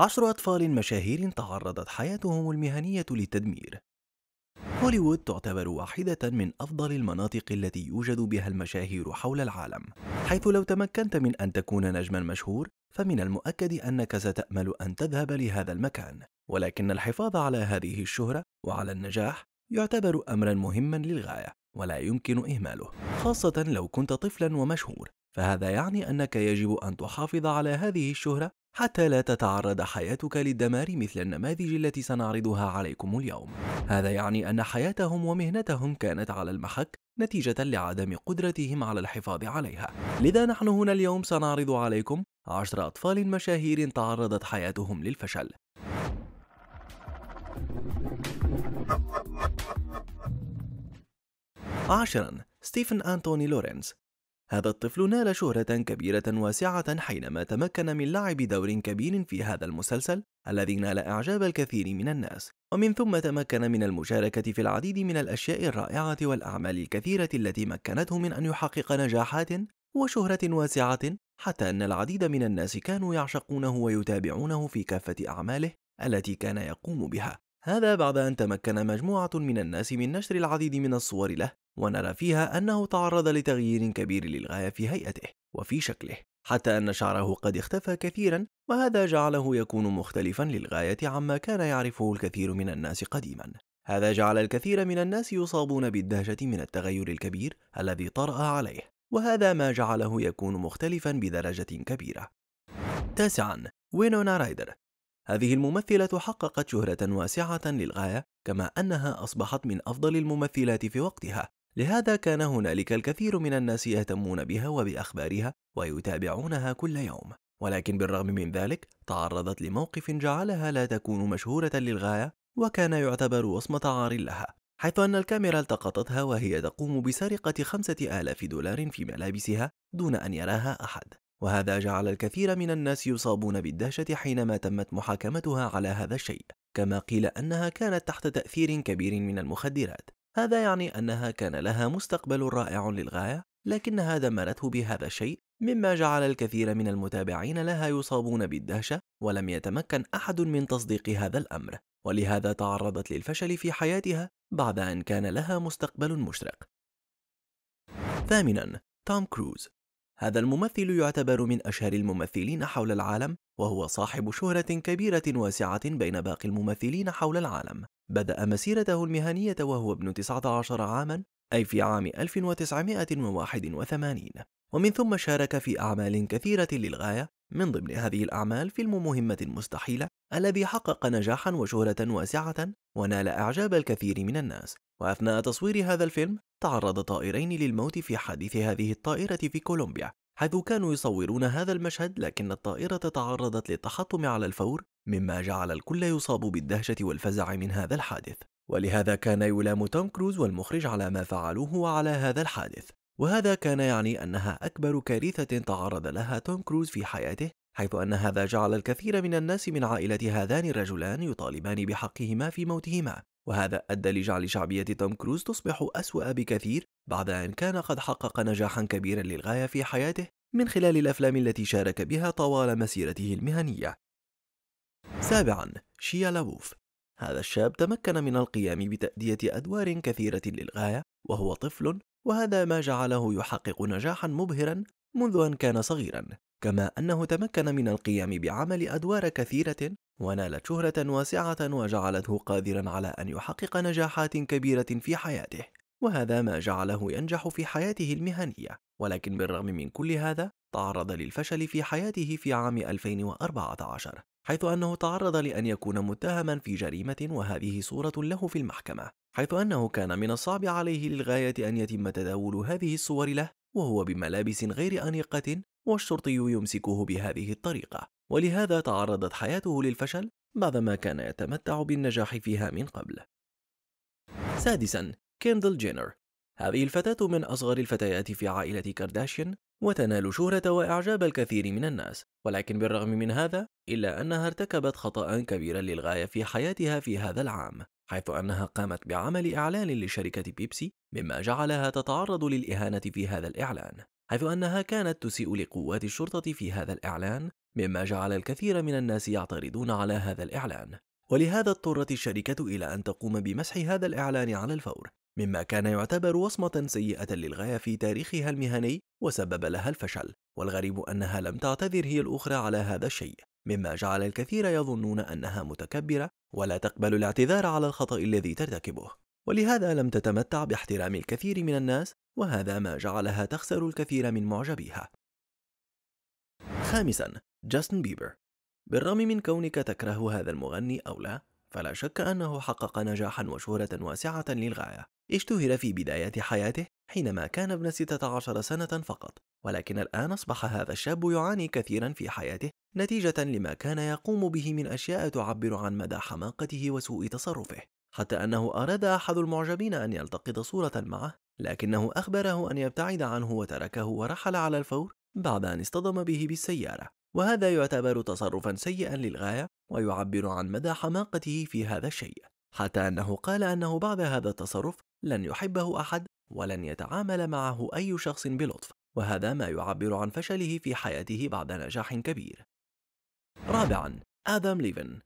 عشر أطفال مشاهير تعرضت حياتهم المهنية للتدمير هوليوود تعتبر واحدة من أفضل المناطق التي يوجد بها المشاهير حول العالم حيث لو تمكنت من أن تكون نجما مشهور فمن المؤكد أنك ستأمل أن تذهب لهذا المكان ولكن الحفاظ على هذه الشهرة وعلى النجاح يعتبر أمرا مهما للغاية ولا يمكن إهماله خاصة لو كنت طفلا ومشهور فهذا يعني أنك يجب أن تحافظ على هذه الشهرة حتى لا تتعرض حياتك للدمار مثل النماذج التي سنعرضها عليكم اليوم هذا يعني أن حياتهم ومهنتهم كانت على المحك نتيجة لعدم قدرتهم على الحفاظ عليها لذا نحن هنا اليوم سنعرض عليكم عشر أطفال مشاهير تعرضت حياتهم للفشل عشرا ستيفن أنتوني لورنس هذا الطفل نال شهرة كبيرة واسعة حينما تمكن من لعب دور كبير في هذا المسلسل الذي نال إعجاب الكثير من الناس ومن ثم تمكن من المشاركة في العديد من الأشياء الرائعة والأعمال الكثيرة التي مكنته من أن يحقق نجاحات وشهرة واسعة حتى أن العديد من الناس كانوا يعشقونه ويتابعونه في كافة أعماله التي كان يقوم بها هذا بعد أن تمكن مجموعة من الناس من نشر العديد من الصور له ونرى فيها أنه تعرض لتغيير كبير للغاية في هيئته وفي شكله حتى أن شعره قد اختفى كثيرا وهذا جعله يكون مختلفا للغاية عما كان يعرفه الكثير من الناس قديما هذا جعل الكثير من الناس يصابون بالدهشة من التغير الكبير الذي طرأ عليه وهذا ما جعله يكون مختلفا بدرجة كبيرة تاسعا وينونا رايدر هذه الممثلة حققت شهرة واسعة للغاية كما أنها أصبحت من أفضل الممثلات في وقتها لهذا كان هنالك الكثير من الناس يهتمون بها وبأخبارها ويتابعونها كل يوم ولكن بالرغم من ذلك تعرضت لموقف جعلها لا تكون مشهورة للغاية وكان يعتبر وصمة عار لها حيث أن الكاميرا التقطتها وهي تقوم بسرقة خمسة آلاف دولار في ملابسها دون أن يراها أحد وهذا جعل الكثير من الناس يصابون بالدهشة حينما تمت محاكمتها على هذا الشيء كما قيل أنها كانت تحت تأثير كبير من المخدرات هذا يعني أنها كان لها مستقبل رائع للغاية لكنها دمرته بهذا الشيء مما جعل الكثير من المتابعين لها يصابون بالدهشة ولم يتمكن أحد من تصديق هذا الأمر ولهذا تعرضت للفشل في حياتها بعد أن كان لها مستقبل مشرق ثامنا توم كروز هذا الممثل يعتبر من أشهر الممثلين حول العالم وهو صاحب شهرة كبيرة واسعة بين باقي الممثلين حول العالم بدأ مسيرته المهنية وهو ابن 19 عاما أي في عام 1981 ومن ثم شارك في أعمال كثيرة للغاية من ضمن هذه الأعمال فيلم مهمة مستحيلة الذي حقق نجاحا وشهرة واسعة ونال إعجاب الكثير من الناس وأثناء تصوير هذا الفيلم تعرض طائرين للموت في حادث هذه الطائرة في كولومبيا حيث كانوا يصورون هذا المشهد لكن الطائرة تعرضت للتحطم على الفور مما جعل الكل يصاب بالدهشة والفزع من هذا الحادث ولهذا كان يلام توم كروز والمخرج على ما فعلوه وعلى هذا الحادث وهذا كان يعني أنها أكبر كارثة تعرض لها توم كروز في حياته حيث أن هذا جعل الكثير من الناس من عائلة هذان الرجلان يطالبان بحقهما في موتهما وهذا أدى لجعل شعبية توم كروز تصبح أسوأ بكثير بعد أن كان قد حقق نجاحا كبيرا للغاية في حياته من خلال الأفلام التي شارك بها طوال مسيرته المهنية سابعا شيا لابوف هذا الشاب تمكن من القيام بتأدية أدوار كثيرة للغاية وهو طفل وهذا ما جعله يحقق نجاحا مبهرا منذ أن كان صغيرا كما أنه تمكن من القيام بعمل أدوار كثيرة ونالت شهرة واسعة وجعلته قادرا على أن يحقق نجاحات كبيرة في حياته وهذا ما جعله ينجح في حياته المهنية ولكن بالرغم من كل هذا تعرض للفشل في حياته في عام 2014 حيث أنه تعرض لأن يكون متهما في جريمة وهذه صورة له في المحكمة حيث أنه كان من الصعب عليه للغاية أن يتم تداول هذه الصور له وهو بملابس غير أنيقة والشرطي يمسكه بهذه الطريقة ولهذا تعرضت حياته للفشل بعدما كان يتمتع بالنجاح فيها من قبل سادسا كيندل جينر هذه الفتاة من أصغر الفتيات في عائلة كارداشيان وتنال شهرة وإعجاب الكثير من الناس ولكن بالرغم من هذا إلا أنها ارتكبت خطأ كبيرا للغاية في حياتها في هذا العام حيث أنها قامت بعمل إعلان لشركة بيبسي مما جعلها تتعرض للإهانة في هذا الإعلان حيث أنها كانت تسيء لقوات الشرطة في هذا الإعلان مما جعل الكثير من الناس يعترضون على هذا الإعلان ولهذا اضطرت الشركة إلى أن تقوم بمسح هذا الإعلان على الفور مما كان يعتبر وصمة سيئة للغاية في تاريخها المهني وسبب لها الفشل والغريب أنها لم تعتذر هي الأخرى على هذا الشيء مما جعل الكثير يظنون أنها متكبرة ولا تقبل الاعتذار على الخطأ الذي ترتكبه ولهذا لم تتمتع باحترام الكثير من الناس وهذا ما جعلها تخسر الكثير من معجبيها خامسا جاستن بيبر بالرغم من كونك تكره هذا المغني أو لا فلا شك أنه حقق نجاحا وشهرة واسعة للغاية اشتهر في بداية حياته حينما كان ابن 16 سنة فقط ولكن الآن أصبح هذا الشاب يعاني كثيرا في حياته نتيجة لما كان يقوم به من أشياء تعبر عن مدى حماقته وسوء تصرفه حتى أنه أراد أحد المعجبين أن يلتقط صورة معه لكنه أخبره أن يبتعد عنه وتركه ورحل على الفور بعد أن اصطدم به بالسيارة وهذا يعتبر تصرفا سيئا للغاية ويعبر عن مدى حماقته في هذا الشيء حتى أنه قال أنه بعد هذا التصرف لن يحبه أحد ولن يتعامل معه أي شخص بلطف وهذا ما يعبر عن فشله في حياته بعد نجاح كبير رابعا آدم ليفن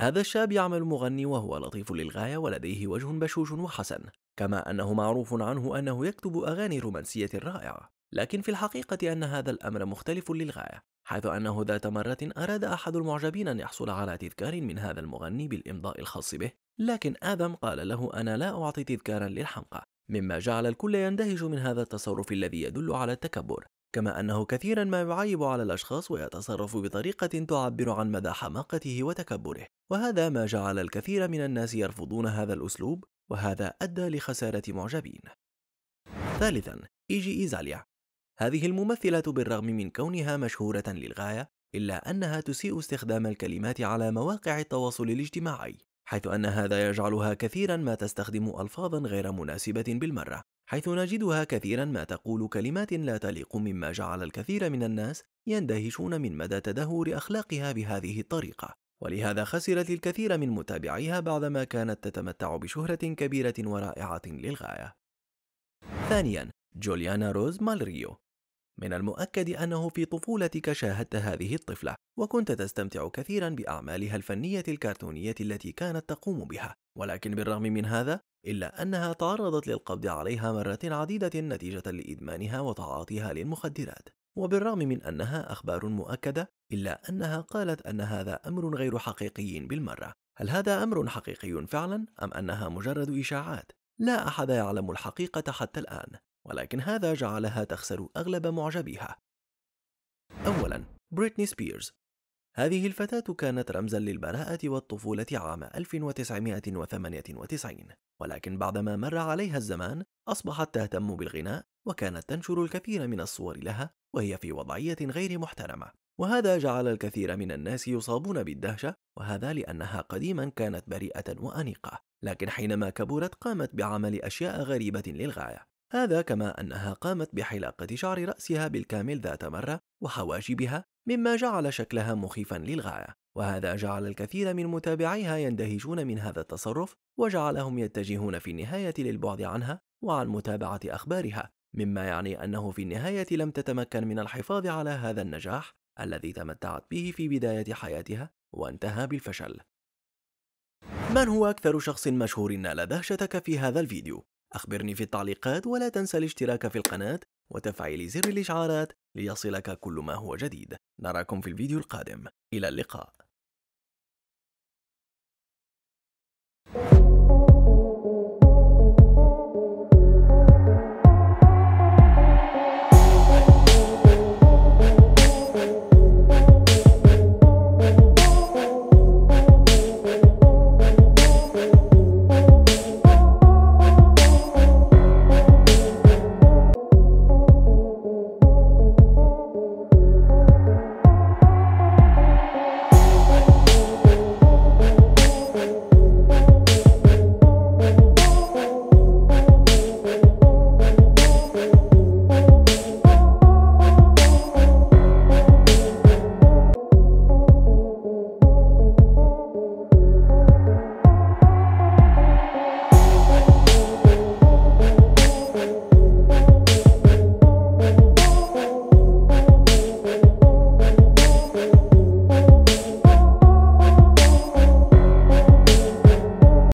هذا الشاب يعمل مغني وهو لطيف للغاية ولديه وجه بشوش وحسن كما أنه معروف عنه أنه يكتب أغاني رومانسية رائعة لكن في الحقيقة أن هذا الأمر مختلف للغاية حيث أنه ذات مرة أراد أحد المعجبين أن يحصل على تذكار من هذا المغني بالإمضاء الخاص به لكن آدم قال له أنا لا أعطي تذكارا للحمقى مما جعل الكل يندهش من هذا التصرف الذي يدل على التكبر كما أنه كثيرا ما يعيب على الأشخاص ويتصرف بطريقة تعبر عن مدى حماقته وتكبره وهذا ما جعل الكثير من الناس يرفضون هذا الأسلوب وهذا أدى لخسارة معجبين ثالثا إيجي إيزاليا هذه الممثلة بالرغم من كونها مشهورة للغاية إلا أنها تسيء استخدام الكلمات على مواقع التواصل الاجتماعي حيث أن هذا يجعلها كثيرا ما تستخدم ألفاظا غير مناسبة بالمرة حيث نجدها كثيرا ما تقول كلمات لا تليق مما جعل الكثير من الناس يندهشون من مدى تدهور أخلاقها بهذه الطريقة ولهذا خسرت الكثير من متابعيها بعدما كانت تتمتع بشهرة كبيرة ورائعة للغاية ثانيا جوليانا روز مالريو من المؤكد أنه في طفولتك شاهدت هذه الطفلة وكنت تستمتع كثيرا بأعمالها الفنية الكرتونية التي كانت تقوم بها ولكن بالرغم من هذا إلا أنها تعرضت للقبض عليها مرات عديدة نتيجة لإدمانها وتعاطيها للمخدرات وبالرغم من أنها أخبار مؤكدة إلا أنها قالت أن هذا أمر غير حقيقي بالمرة هل هذا أمر حقيقي فعلا أم أنها مجرد إشاعات؟ لا أحد يعلم الحقيقة حتى الآن ولكن هذا جعلها تخسر أغلب معجبيها أولا بريتني سبيرز هذه الفتاة كانت رمزا للبراءة والطفولة عام 1998 ولكن بعدما مر عليها الزمان أصبحت تهتم بالغناء وكانت تنشر الكثير من الصور لها وهي في وضعية غير محترمة وهذا جعل الكثير من الناس يصابون بالدهشة وهذا لأنها قديما كانت بريئة وأنيقة لكن حينما كبرت قامت بعمل أشياء غريبة للغاية هذا كما أنها قامت بحلاقة شعر رأسها بالكامل ذات مرة وحواجبها مما جعل شكلها مخيفا للغاية وهذا جعل الكثير من متابعيها يندهشون من هذا التصرف وجعلهم يتجهون في النهاية للبعد عنها وعن متابعة أخبارها مما يعني أنه في النهاية لم تتمكن من الحفاظ على هذا النجاح الذي تمتعت به في بداية حياتها وانتهى بالفشل من هو أكثر شخص مشهور نال دهشتك في هذا الفيديو؟ أخبرني في التعليقات ولا تنسى الاشتراك في القناة وتفعيل زر الإشعارات ليصلك كل ما هو جديد نراكم في الفيديو القادم إلى اللقاء